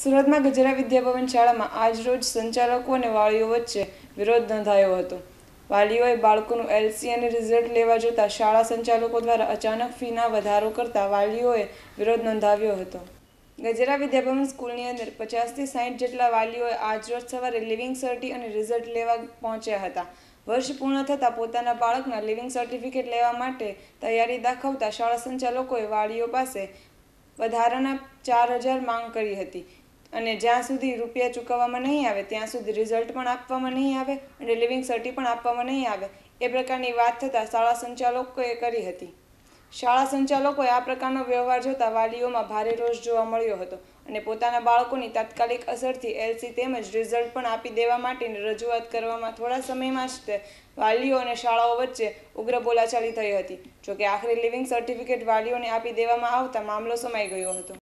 સુરતમાં ગજરા વિદ્યાભવન શાળામાં આજરોજ સંચાલકો અને વાલીઓ વચ્ચે વિરોધ નોંધાયો હતો વાલીઓએ બાળકોનું એલસી અને રિઝલ્ટ લેવા જોતા શાળા સંચાલકો દ્વારા અચાનક ફીના વધારો કરતા વાલીઓએ વિરોધ નોંધાવ્યો હતો ગજરા વિદ્યાભવન સ્કૂલની અંદર પચાસથી સાઠ જેટલા વાલીઓએ આજરોજ સવારે લિવિંગ સર્ટી અને રિઝલ્ટ લેવા પહોંચ્યા હતા વર્ષ પૂર્ણ થતાં પોતાના બાળકના લિવિંગ સર્ટિફિકેટ લેવા માટે તૈયારી દાખવતા શાળા સંચાલકોએ વાલીઓ પાસે વધારાના ચાર હજાર માંગ કરી હતી અને જ્યાં સુધી રૂપિયા ચૂકવવામાં નહીં આવે ત્યાં સુધી રિઝલ્ટ પણ આપવામાં નહીં આવે અને લિવિંગ સર્ટી પણ આપવામાં નહીં આવે એ પ્રકારની વાત થતાં શાળા સંચાલકોએ કરી હતી શાળા સંચાલકોએ આ પ્રકારનો વ્યવહાર જોતાં વાલીઓમાં ભારે રોષ જોવા મળ્યો હતો અને પોતાના બાળકોની તાત્કાલિક અસરથી એલસી તેમજ રિઝલ્ટ પણ આપી દેવા માટેની રજૂઆત કરવામાં થોડા સમયમાં જ તે વાલીઓ અને શાળાઓ વચ્ચે ઉગ્ર બોલાચાલી થઈ હતી જોકે આખરે લિવિંગ સર્ટિફિકેટ વાલીઓને આપી દેવામાં આવતા મામલો સમાઈ ગયો હતો